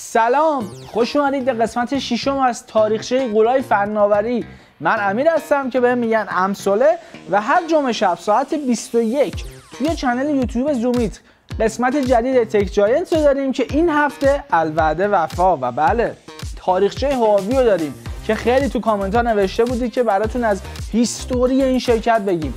سلام خوش اومدید به قسمت ششم از تاریخچه قولای فناوری من امیر هستم که بهم میگن امسله و هر جمعه شب ساعت 21 توی چنل یوتیوب زومیت قسمت جدید تک جاینت رو داریم که این هفته الوعده وفا و بله تاریخچه هواوی رو داریم که خیلی تو کامنت ها نوشته بودید که براتون از هیستوری این شرکت بگیم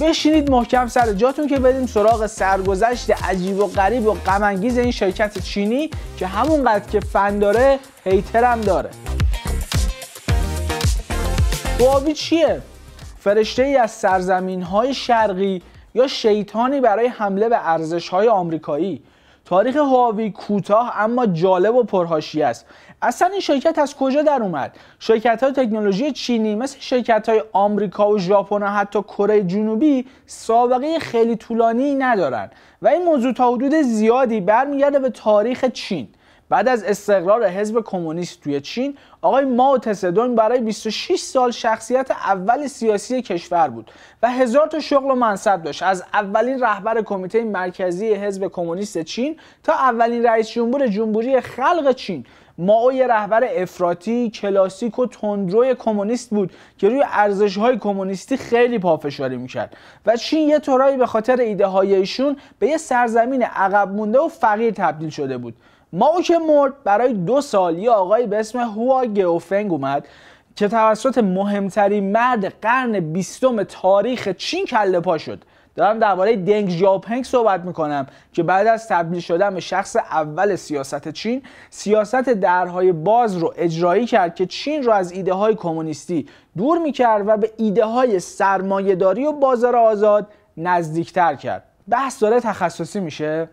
بشینید محکم سر جاتون که بریم سراغ سرگذشت عجیب و غریب و غم این شرکت چینی که همونقدر که فن داره هیتر هم داره هواوی چیه فرشته ای از سرزمین های شرقی یا شیطانی برای حمله به ارزش های آمریکایی تاریخ هواوی کوتاه اما جالب و پرهاشی است اصلا این شرکت از کجا در اومد شرکت های تکنولوژی چینی مثل شرکت های آمریکا و ژاپن حتی کره جنوبی سابقه خیلی طولانی ندارن و این موضوع تا حدود زیادی برمیگرده به تاریخ چین بعد از استقرار حزب کمونیست توی چین آقای ماو تسدون برای 26 سال شخصیت اول سیاسی کشور بود و هزار تا شغل و منصب داشت از اولین رهبر کمیته مرکزی حزب کمونیست چین تا اولین رئیس جمهور جمهوری خلق چین ماو یه رهبر افراطی کلاسیک و تندروی کمونیست بود که روی ارزش های کمونیستی خیلی پافشاری میکرد و چین یه طورایی به خاطر ایده هایشون ایشون به یه سرزمین عقب مونده و فقیر تبدیل شده بود او که مرد برای دو سال یه آقایی به اسم هوا گئوفنگ اومد که توسط مهمترین مرد قرن بیستم تاریخ چین کله پا شد دارم درباره دنگ ژاوپنگ صحبت میکنم که بعد از تبدیل شدن به شخص اول سیاست چین سیاست درهای باز رو اجرایی کرد که چین رو از ایده های کمونیستی دور میکرد و به ایده های سرمایهداری و بازار آزاد نزدیکتر کرد بحث داره تخصصی میشه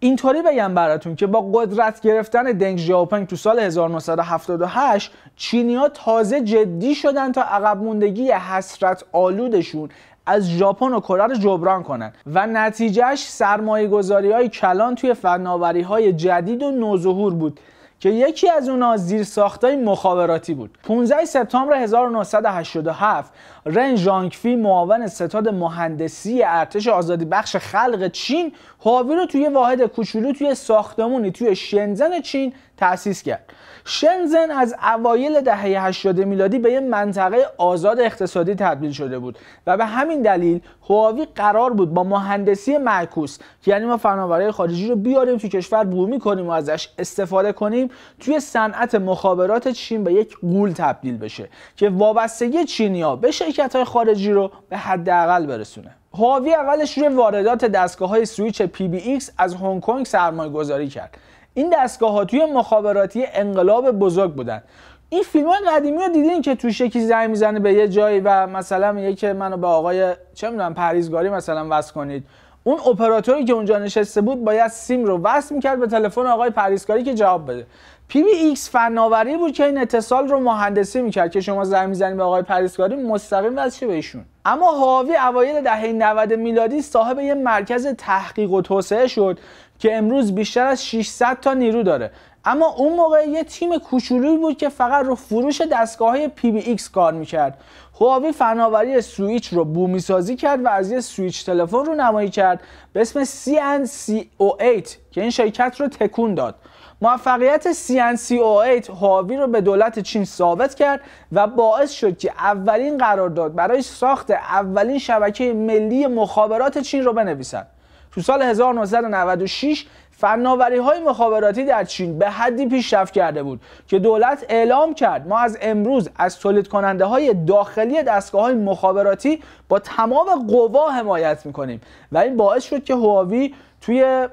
اینطوری بگم براتون که با قدرت گرفتن دنگ ژاوپنگ تو سال 1978 چینی ها تازه جدی شدن تا عقب موندگی حسرت آلودشون از ژاپن و کره رو جبران کنند و نتیجهش سرمایه گذاری های کلان توی فناوری های جدید و نوظهور بود که یکی از اونها زیر ساختای مخابراتی بود 15 سپتامبر 1987 رن ژانگفی معاون ستاد مهندسی ارتش آزادی بخش خلق چین هواوی رو توی واحد کوچولو توی ساختمونی توی شنزن چین تأسیس کرد شنزن از اوایل دهه 80 میلادی به یه منطقه آزاد اقتصادی تبدیل شده بود و به همین دلیل هواوی قرار بود با مهندسی معکوس که یعنی ما فناوری خارجی رو بیاریم توی کشور بومی کنیم و ازش استفاده کنیم توی صنعت مخابرات چین به یک گول تبدیل بشه که وابستگی چینیا به شرکت های خارجی رو به حداقل برسونه هواوی اولش روی واردات دستگاه های سویچ پی بی از هنگ کنگ سرمایه گذاری کرد این دستگاه ها توی مخابراتی انقلاب بزرگ بودن این فیلم های قدیمی رو دیدین که توش یکی زنگ میزنه به یه جایی و مثلا میگه که منو به آقای چه میدونم پریزگاری مثلا وصل کنید اون اپراتوری که اونجا نشسته بود باید سیم رو وصل میکرد به تلفن آقای پریزگاری که جواب بده پی ایکس فناوری بود که این اتصال رو مهندسی میکرد که شما زنگ میزنید به آقای پریسکاری مستقیم به بهشون اما هاوی اوایل دهه 90 میلادی صاحب یه مرکز تحقیق و توسعه شد که امروز بیشتر از 600 تا نیرو داره اما اون موقع یه تیم کوچولویی بود که فقط رو فروش دستگاه های پی بی ایکس کار میکرد هواوی فناوری سویچ رو بومی سازی کرد و از یه سویچ تلفن رو نمایی کرد به اسم CNCO8 که این شرکت رو تکون داد موفقیت Cسی8 هاوی رو به دولت چین ثابت کرد و باعث شد که اولین قرارداد برای ساخت اولین شبکه ملی مخابرات چین رو بنویسند. تو سال 1996 فناوری های مخابراتی در چین به حدی پیشرفت کرده بود که دولت اعلام کرد ما از امروز از تولید کننده های داخلی دستگاه های مخابراتی با تمام قوا حمایت میکنیم و این باعث شد که هواوی توی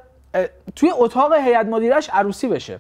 توی اتاق هیئت مدیرش عروسی بشه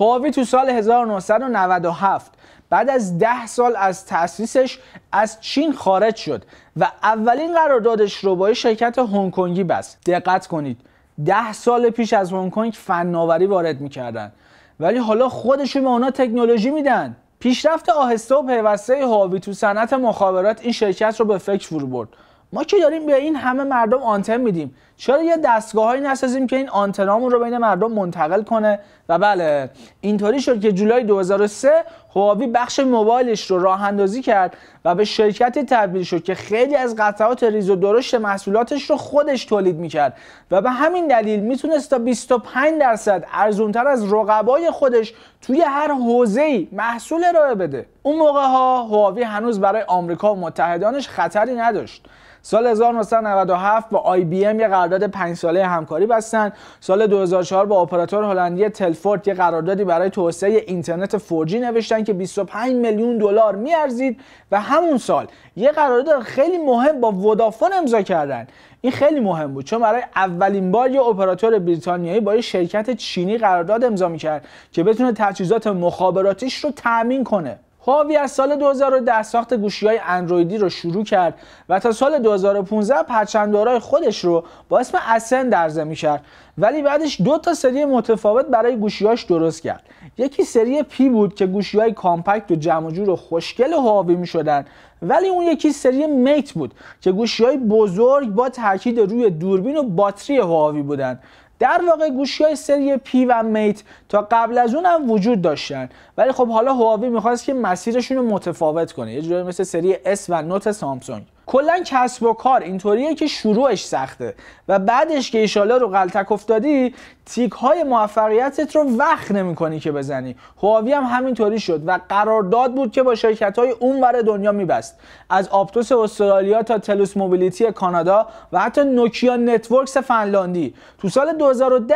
هواوی تو سال 1997 بعد از ده سال از تأسیسش از چین خارج شد و اولین قراردادش رو با شرکت کنگی بست دقت کنید ده سال پیش از هنگ کنگ فناوری وارد میکردن ولی حالا خودشون به اونا تکنولوژی میدن پیشرفت آهسته و پیوسته هواوی تو صنعت مخابرات این شرکت رو به فکر فرو برد ما که داریم به این همه مردم آنتن میدیم چرا یه دستگاههایی نسازیم که این آنتنامون رو بین مردم منتقل کنه و بله اینطوری شد که جولای 2003 هواوی بخش موبایلش رو راه اندازی کرد و به شرکت تبدیل شد که خیلی از قطعات ریز و درشت محصولاتش رو خودش تولید میکرد و به همین دلیل میتونست تا 25 درصد ارزونتر از رقبای خودش توی هر حوزه‌ای محصول ارائه بده اون موقع ها هواوی هنوز برای آمریکا و متحدانش خطری نداشت سال 1997 با آی بی یه قرارداد 5 ساله همکاری بستن سال 2004 با اپراتور هلندی تلفورد یه قراردادی برای توسعه اینترنت 4 نوشتن که 25 میلیون دلار میارزید و همون سال یه قرارداد خیلی مهم با ودافون امضا کردن این خیلی مهم بود چون برای اولین بار یه اپراتور بریتانیایی با یه شرکت چینی قرارداد امضا میکرد که بتونه تجهیزات مخابراتیش رو تأمین کنه هواوی از سال 2010 ساخت گوشی های اندرویدی رو شروع کرد و تا سال 2015 پرچندارهای خودش رو با اسم اسن درزه می کرد ولی بعدش دو تا سری متفاوت برای گوشیاش درست کرد یکی سری پی بود که گوشی های کامپکت و جمع جور و خوشگل هواوی می شدن ولی اون یکی سری میت بود که گوشی های بزرگ با تاکید روی دوربین و باتری هواوی بودن در واقع گوشی های سری پی و میت تا قبل از اون هم وجود داشتن ولی خب حالا هواوی میخواست که مسیرشون رو متفاوت کنه یه جوری مثل سری اس و نوت سامسونگ کلا کسب و کار اینطوریه که شروعش سخته و بعدش که ایشالا رو غلطک افتادی تیک های موفقیتت رو وقت نمی کنی که بزنی هواوی هم همینطوری شد و قرارداد بود که با شرکت های اونور دنیا میبست از آپتوس استرالیا تا تلوس موبیلیتی کانادا و حتی نوکیا نتورکس فنلاندی تو سال 2010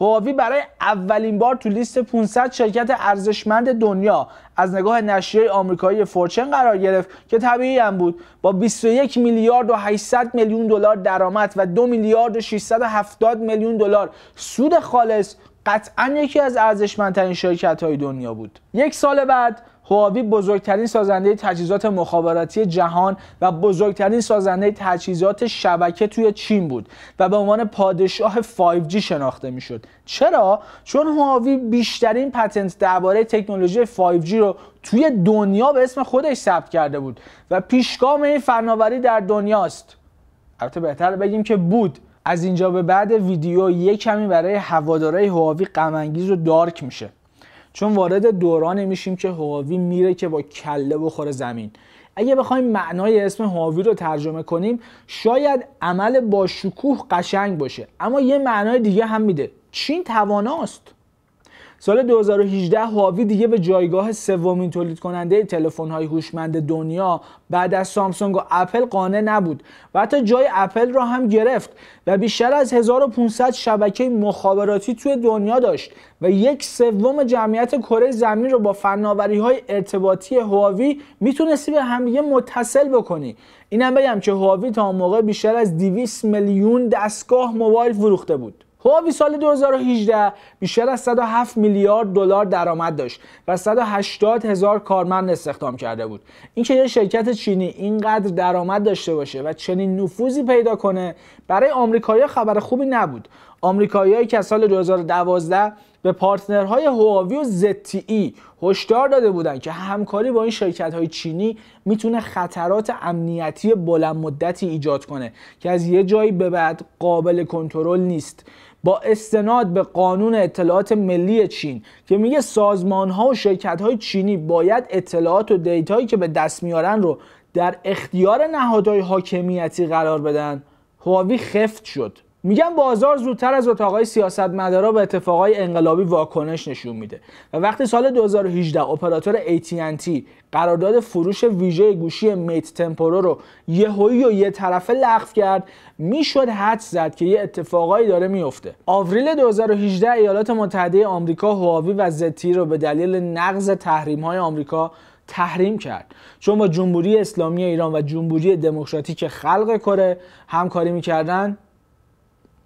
هواوی برای اولین بار تو لیست 500 شرکت ارزشمند دنیا از نگاه نشریه آمریکایی فورچن قرار گرفت که طبیعی هم بود با 21 میلیارد و 800 میلیون دلار درآمد و 2 میلیارد و 670 میلیون دلار سود خالص قطعا یکی از ارزشمندترین شرکت های دنیا بود یک سال بعد هواوی بزرگترین سازنده تجهیزات مخابراتی جهان و بزرگترین سازنده تجهیزات شبکه توی چین بود و به عنوان پادشاه 5G شناخته میشد. چرا؟ چون هواوی بیشترین پتنت درباره تکنولوژی 5G رو توی دنیا به اسم خودش ثبت کرده بود و پیشگام این فناوری در دنیاست. البته بهتر بگیم که بود از اینجا به بعد ویدیو یک کمی برای هوادارای هواوی غم و دارک میشه چون وارد دوران میشیم که هواوی میره که با کله بخوره زمین اگه بخوایم معنای اسم هواوی رو ترجمه کنیم شاید عمل با شکوه قشنگ باشه اما یه معنای دیگه هم میده چین تواناست سال 2018 هواوی دیگه به جایگاه سومین تولید کننده تلفن های هوشمند دنیا بعد از سامسونگ و اپل قانه نبود و حتی جای اپل را هم گرفت و بیشتر از 1500 شبکه مخابراتی توی دنیا داشت و یک سوم جمعیت کره زمین رو با فناوری های ارتباطی هواوی میتونستی به همدیگه متصل بکنی اینم بگم که هواوی تا اون موقع بیشتر از 200 میلیون دستگاه موبایل فروخته بود هواوی سال 2018 بیشتر از 107 میلیارد دلار درآمد داشت و 180 هزار کارمند استخدام کرده بود اینکه یه شرکت چینی اینقدر درآمد داشته باشه و چنین نفوذی پیدا کنه برای آمریکایی‌ها خبر خوبی نبود آمریکایی‌هایی که سال 2012 به پارتنرهای هواوی و ZTE هشدار داده بودند که همکاری با این شرکت‌های چینی میتونه خطرات امنیتی بلند مدتی ایجاد کنه که از یه جایی به بعد قابل کنترل نیست با استناد به قانون اطلاعات ملی چین که میگه سازمان ها و شرکت های چینی باید اطلاعات و دیتایی که به دست میارن رو در اختیار نهادهای حاکمیتی قرار بدن هواوی خفت شد میگن بازار زودتر از اتاقای سیاستمدارا به اتفاقای انقلابی واکنش نشون میده و وقتی سال 2018 اپراتور AT&T قرارداد فروش ویژه گوشی میت تمپورو رو یهویی و یه طرفه لغو کرد میشد حد زد که یه اتفاقایی داره میفته آوریل 2018 ایالات متحده آمریکا هواوی و زتی رو به دلیل نقض های آمریکا تحریم کرد چون با جمهوری اسلامی ایران و جمهوری دموکراتیک خلق کره همکاری میکردن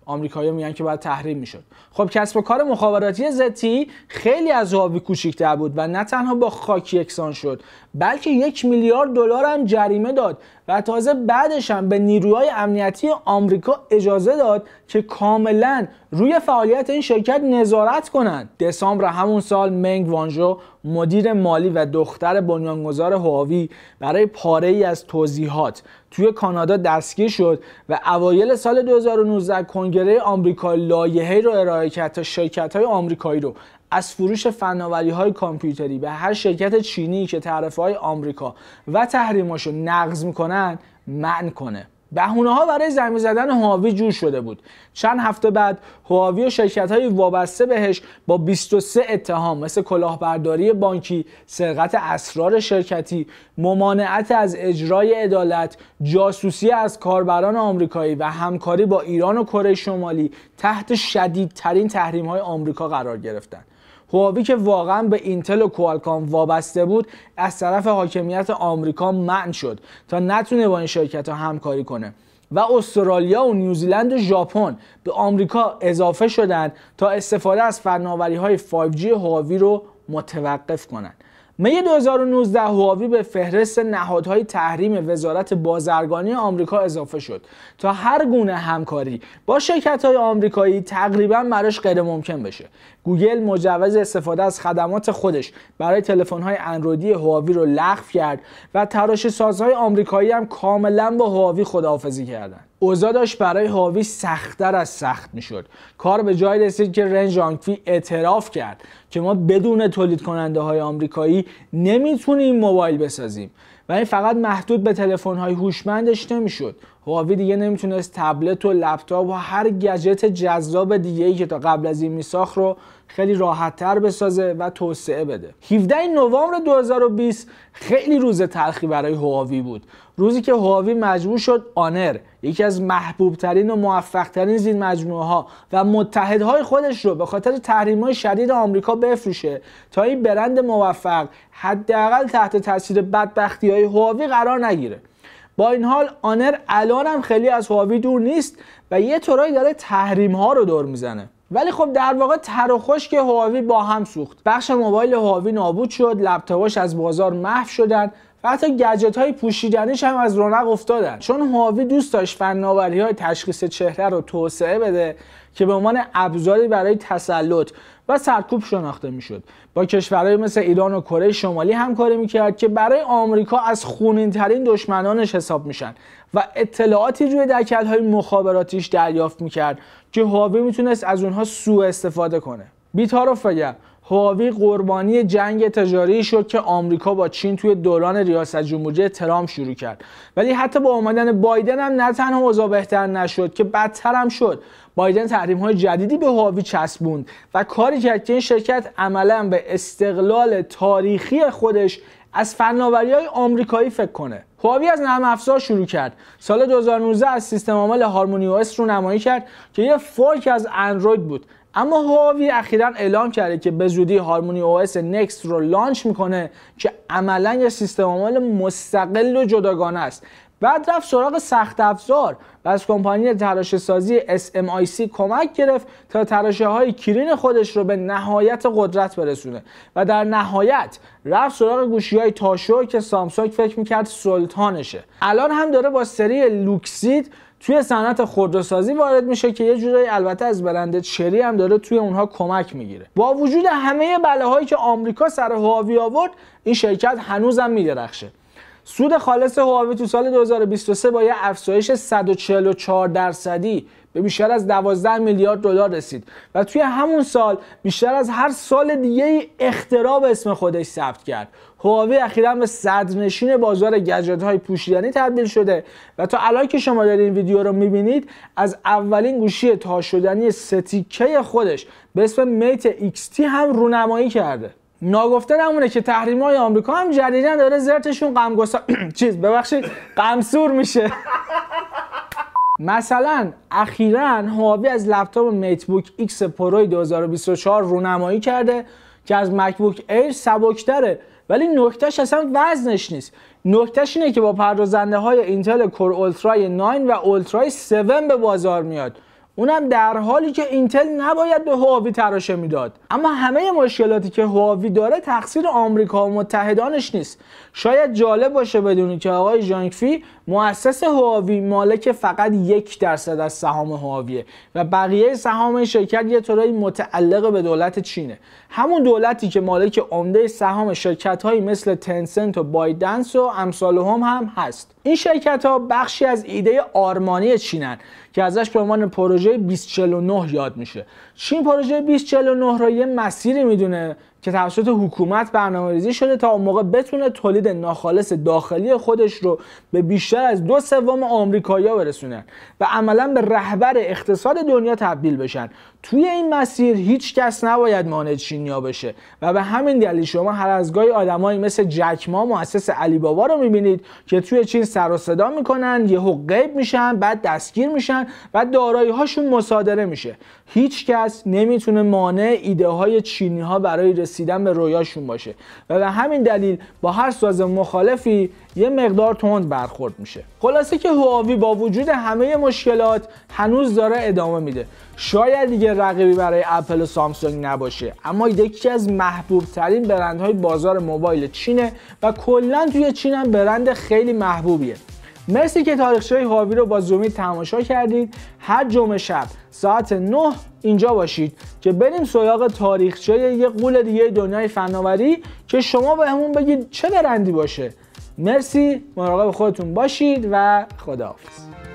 آمریکایی‌ها میگن که باید تحریم میشد خب کسب و کار مخابراتی زتی خیلی از هواوی کوچیک‌تر بود و نه تنها با خاک یکسان شد بلکه یک میلیارد دلار هم جریمه داد و تازه بعدش هم به نیروهای امنیتی آمریکا اجازه داد که کاملا روی فعالیت این شرکت نظارت کنند دسامبر همون سال منگ وانجو مدیر مالی و دختر بنیانگذار هواوی برای پاره ای از توضیحات توی کانادا دستگیر شد و اوایل سال 2019 کنگره آمریکا لایحه‌ای رو ارائه کرد تا های آمریکایی رو از فروش فناوری های کامپیوتری به هر شرکت چینی که تعرفه های آمریکا و تحریماشو نقض میکنن منع کنه بهونه ها برای زمین زدن هواوی جور شده بود چند هفته بعد هواوی و شرکت های وابسته بهش با 23 اتهام مثل کلاهبرداری بانکی، سرقت اسرار شرکتی، ممانعت از اجرای عدالت، جاسوسی از کاربران آمریکایی و همکاری با ایران و کره شمالی تحت شدیدترین تحریم های آمریکا قرار گرفتند. هواوی که واقعا به اینتل و کوالکام وابسته بود از طرف حاکمیت آمریکا منع شد تا نتونه با این شرکت ها همکاری کنه و استرالیا و نیوزیلند و ژاپن به آمریکا اضافه شدند تا استفاده از فناوری های 5G هواوی رو متوقف کنند می 2019 هواوی به فهرست نهادهای تحریم وزارت بازرگانی آمریکا اضافه شد تا هر گونه همکاری با شرکت های آمریکایی تقریبا براش غیر ممکن بشه گوگل مجوز استفاده از خدمات خودش برای تلفن های اندرویدی هواوی رو لغو کرد و تراش سازهای آمریکایی هم کاملا با هواوی خداحافظی کردند اوزا داشت برای هاوی سختتر از سخت میشد کار به جای رسید که رنج آنکفی اعتراف کرد که ما بدون تولید کننده های آمریکایی نمیتونیم موبایل بسازیم و این فقط محدود به تلفن های هوشمندش نمیشد هواوی دیگه نمیتونست تبلت و لپتاپ و هر گجت جذاب دیگه ای که تا قبل از این میساخ رو خیلی راحتتر بسازه و توسعه بده 17 نوامبر 2020 خیلی روز تلخی برای هواوی بود روزی که هواوی مجبور شد آنر یکی از محبوبترین و موفقترین زین مجموعه ها و متحدهای خودش رو به خاطر تحریم های شدید آمریکا بفروشه تا این برند موفق حداقل تحت تاثیر بدبختی های هواوی قرار نگیره با این حال آنر الان هم خیلی از هواوی دور نیست و یه طورایی داره تحریم ها رو دور میزنه ولی خب در واقع تر و که هواوی با هم سوخت بخش موبایل هواوی نابود شد لپتاپش از بازار محو شدن و حتی گجت های پوشیدنیش هم از رونق افتادن چون هواوی دوست داشت فناوری های تشخیص چهره رو توسعه بده که به عنوان ابزاری برای تسلط و سرکوب شناخته میشد با کشورهای مثل ایران و کره شمالی همکاری میکرد که برای آمریکا از خونین ترین دشمنانش حساب میشن و اطلاعاتی روی های مخابراتیش دریافت میکرد که هواوی میتونست از اونها سوء استفاده کنه بیتارف بگم هواوی قربانی جنگ تجاری شد که آمریکا با چین توی دوران ریاست جمهوری ترامپ شروع کرد ولی حتی با آمدن بایدن هم نه تنها اوضاع بهتر نشد که بدتر هم شد بایدن تحریم های جدیدی به هواوی چسبوند و کاری کرد که این شرکت عملا به استقلال تاریخی خودش از فناوری های آمریکایی فکر کنه هواوی از نرم افزار شروع کرد سال 2019 از سیستم عامل هارمونی او رو نمایی کرد که یه فورک از اندروید بود اما هواوی اخیرا اعلام کرده که به زودی هارمونی او اس نکست رو لانچ میکنه که عملا یه سیستم عامل مستقل و جداگانه است بعد رفت سراغ سخت افزار و از کمپانی تراشه سازی SMIC کمک گرفت تا تراشه های کرین خودش رو به نهایت قدرت برسونه و در نهایت رفت سراغ گوشی های تاشو که سامسونگ فکر میکرد سلطانشه الان هم داره با سری لوکسید توی صنعت خودروسازی وارد میشه که یه جورایی البته از برند چری هم داره توی اونها کمک میگیره با وجود همه هایی که آمریکا سر هواوی آورد این شرکت هنوزم میدرخشه سود خالص هواوی تو سال 2023 با یه افزایش 144 درصدی به بیشتر از 12 میلیارد دلار رسید و توی همون سال بیشتر از هر سال دیگه اختراع به اسم خودش ثبت کرد هواوی اخیرا به صدرنشین بازار گجت های پوشیدنی تبدیل شده و تا الان که شما دارید این ویدیو رو میبینید از اولین گوشی تا شدنی ستیکه خودش به اسم میت XT هم رونمایی کرده ناگفته نمونه که تحریم های آمریکا هم جدیدا داره زرتشون قمگسا چیز ببخشید غمسور میشه مثلا اخیرا هواوی از لپتاپ میت بوک X پرو 2024 رونمایی کرده که از مکبوک ایر سبکتره ولی نکتهش اصلا وزنش نیست نکتهش اینه که با پردازنده های اینتل کور اولترای 9 و اولترای 7 به بازار میاد اونم در حالی که اینتل نباید به هواوی تراشه میداد اما همه مشکلاتی که هواوی داره تقصیر آمریکا و متحدانش نیست شاید جالب باشه بدونی که آقای جانکفی مؤسس هواوی مالک فقط یک درصد از سهام هواویه و بقیه سهام شرکت یه طورایی متعلق به دولت چینه همون دولتی که مالک عمده سهام شرکت هایی مثل تنسنت و بایدنس و امثال هم هم هست این شرکت ها بخشی از ایده آرمانی چینن که ازش به عنوان پروژه 2049 یاد میشه چین پروژه 2049 را یه مسیری میدونه که توسط حکومت برنامه شده تا اون موقع بتونه تولید ناخالص داخلی خودش رو به بیشتر از دو سوم آمریکایا برسونه و عملا به رهبر اقتصاد دنیا تبدیل بشن توی این مسیر هیچ کس نباید مانع چینیا بشه و به همین دلیل شما هر از گاهی آدمایی مثل جکما مؤسس علی بابا رو میبینید که توی چین سر و صدا میکنن یهو غیب میشن بعد دستگیر میشن و دارایی هاشون مصادره میشه هیچ کس نمیتونه مانع ایده های چینی ها برای رسیدن به رویاشون باشه و به همین دلیل با هر ساز مخالفی یه مقدار تند برخورد میشه خلاصه که هواوی با وجود همه مشکلات هنوز داره ادامه میده شاید دیگه رقیبی برای اپل و سامسونگ نباشه اما یکی از محبوب ترین برندهای بازار موبایل چینه و کلا توی چین هم برند خیلی محبوبیه مرسی که تاریخچه هواوی رو با زومی تماشا کردید هر جمعه شب ساعت 9 اینجا باشید که بریم سراغ تاریخچه یه قول دیگه دنیای فناوری که شما بهمون به بگید چه برندی باشه مرسی مراقب خودتون باشید و خداحافظ